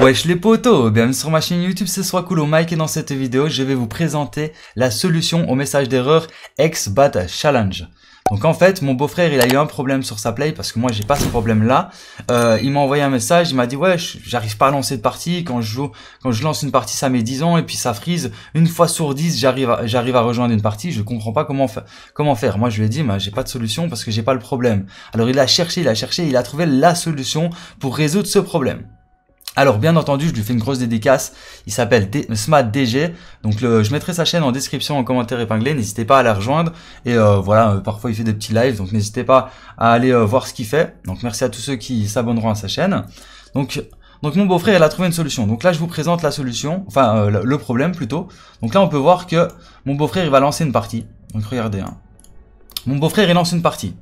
Wesh les potos, bienvenue sur ma chaîne YouTube, ce soit cool au Mike et dans cette vidéo je vais vous présenter la solution au message d'erreur XBAT Challenge. Donc en fait mon beau-frère il a eu un problème sur sa play parce que moi j'ai pas ce problème là. Euh, il m'a envoyé un message, il m'a dit ouais j'arrive pas à lancer de partie, quand je joue, quand je lance une partie ça met 10 ans et puis ça freeze une fois sur 10 j'arrive à, j'arrive à rejoindre une partie, je comprends pas comment, comment faire. Moi je lui ai dit j'ai pas de solution parce que j'ai pas le problème. Alors il a cherché, il a cherché, il a trouvé la solution pour résoudre ce problème. Alors bien entendu, je lui fais une grosse dédicace. Il s'appelle SmartDG. Donc je mettrai sa chaîne en description, en commentaire épinglé. N'hésitez pas à la rejoindre. Et euh, voilà, euh, parfois il fait des petits lives. Donc n'hésitez pas à aller euh, voir ce qu'il fait. Donc merci à tous ceux qui s'abonneront à sa chaîne. Donc, donc mon beau-frère, il a trouvé une solution. Donc là, je vous présente la solution. Enfin, le problème plutôt. Donc là, on peut voir que mon beau-frère, il va lancer une partie. Donc regardez. Hein. Mon beau-frère, il lance une partie.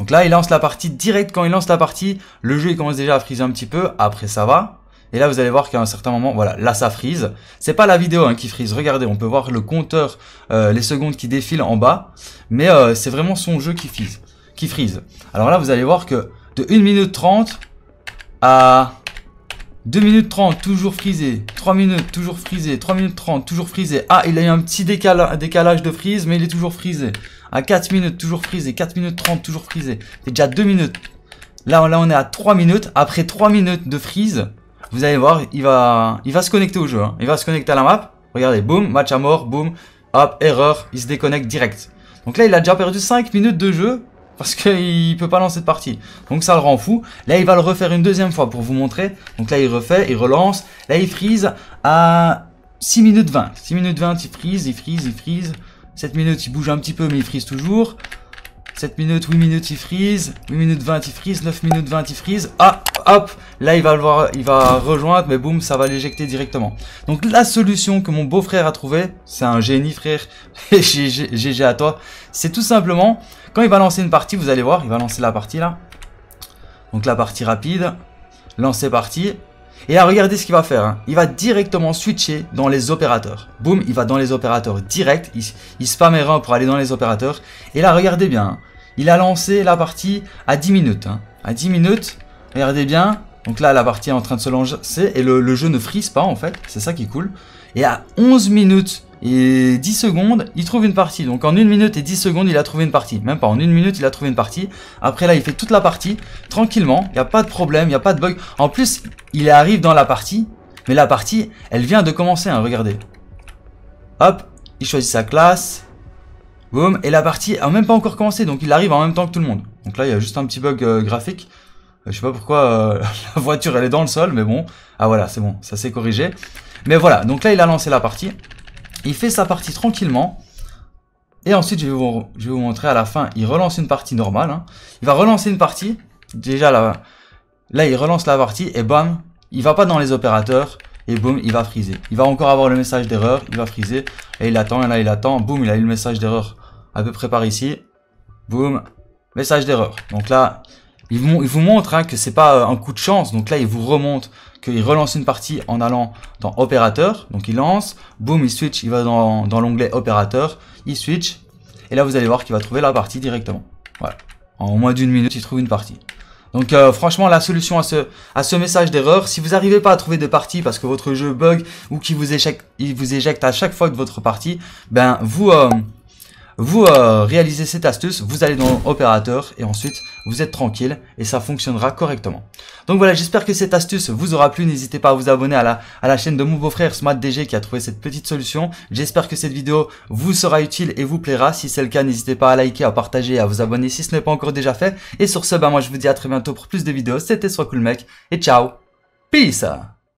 Donc là, il lance la partie direct quand il lance la partie. Le jeu, il commence déjà à friser un petit peu. Après, ça va. Et là, vous allez voir qu'à un certain moment, voilà, là, ça frise. C'est pas la vidéo hein, qui frise. Regardez, on peut voir le compteur, euh, les secondes qui défilent en bas. Mais euh, c'est vraiment son jeu qui frise, qui frise. Alors là, vous allez voir que de 1 minute 30 à 2 minutes 30, toujours frisé. 3 minutes, toujours frisé. 3 minutes 30, toujours frisé. Ah, il a eu un petit décalage de frise, mais il est toujours frisé. À 4 minutes, toujours frisé. 4 minutes 30, toujours frisé. C'est déjà 2 minutes. Là, là, on est à 3 minutes. Après 3 minutes de frise, vous allez voir, il va, il va se connecter au jeu. Hein. Il va se connecter à la map. Regardez, boum, match à mort, boum, hop, erreur, il se déconnecte direct. Donc là, il a déjà perdu 5 minutes de jeu parce qu'il peut pas lancer de partie. Donc ça le rend fou. Là, il va le refaire une deuxième fois pour vous montrer. Donc là, il refait, il relance. Là, il freeze à 6 minutes 20. 6 minutes 20, il freeze, il freeze, il freeze. 7 minutes, il bouge un petit peu, mais il freeze toujours. 7 minutes, 8 minutes, il freeze. 8 minutes 20, il freeze. 9 minutes 20, il freeze. Ah, hop Là, il va, le voir, il va rejoindre, mais boum, ça va l'éjecter directement. Donc, la solution que mon beau-frère a trouvée, c'est un génie, frère. GG à toi. C'est tout simplement, quand il va lancer une partie, vous allez voir, il va lancer la partie, là. Donc, la partie rapide. Lancer partie. Et là, regardez ce qu'il va faire. Hein. Il va directement switcher dans les opérateurs. Boum, il va dans les opérateurs direct. Il, spammera pour aller dans les opérateurs. Et là, regardez bien. Hein. Il a lancé la partie à 10 minutes. Hein. À 10 minutes, regardez bien. Donc là, la partie est en train de se lancer et le, jeu ne frise pas en fait. C'est ça qui est cool. Et à 11 minutes et 10 secondes, il trouve une partie. Donc en 1 minute et 10 secondes, il a trouvé une partie. Même pas en 1 minute, il a trouvé une partie. Après là, il fait toute la partie, tranquillement. Il n'y a pas de problème, il n'y a pas de bug. En plus, il arrive dans la partie. Mais la partie, elle vient de commencer, hein, regardez. Hop, il choisit sa classe. Boom. Et la partie a même pas encore commencé, donc il arrive en même temps que tout le monde. Donc là, il y a juste un petit bug euh, graphique. Euh, je sais pas pourquoi euh, la voiture, elle est dans le sol, mais bon. Ah voilà, c'est bon, ça s'est corrigé. Mais voilà, donc là, il a lancé la partie. Il fait sa partie tranquillement. Et ensuite, je vais vous, je vais vous montrer à la fin, il relance une partie normale. Hein. Il va relancer une partie. Déjà, là, là, il relance la partie et bam, il va pas dans les opérateurs et boum, il va friser. Il va encore avoir le message d'erreur, il va friser, et il attend, et là il attend, boum, il a eu le message d'erreur à peu près par ici, boum, message d'erreur. Donc là, il vous, il vous montre hein, que c'est pas euh, un coup de chance, donc là il vous remonte qu'il relance une partie en allant dans opérateur, donc il lance, boum, il switch, il va dans, dans l'onglet opérateur, il switch, et là vous allez voir qu'il va trouver la partie directement. Voilà. En moins d'une minute, il trouve une partie. Donc euh, franchement la solution à ce, à ce message d'erreur, si vous n'arrivez pas à trouver de partie parce que votre jeu bug ou qu'il vous éjecte, il vous éjecte à chaque fois de votre partie, ben vous, euh, vous euh, réalisez cette astuce, vous allez dans opérateur et ensuite vous êtes tranquille et ça fonctionnera correctement. Donc voilà, j'espère que cette astuce vous aura plu. N'hésitez pas à vous abonner à la, à la chaîne de mon beau-frère Smart DG qui a trouvé cette petite solution. J'espère que cette vidéo vous sera utile et vous plaira. Si c'est le cas, n'hésitez pas à liker, à partager et à vous abonner si ce n'est pas encore déjà fait. Et sur ce, bah moi je vous dis à très bientôt pour plus de vidéos. C'était Soit Cool Mec et ciao Peace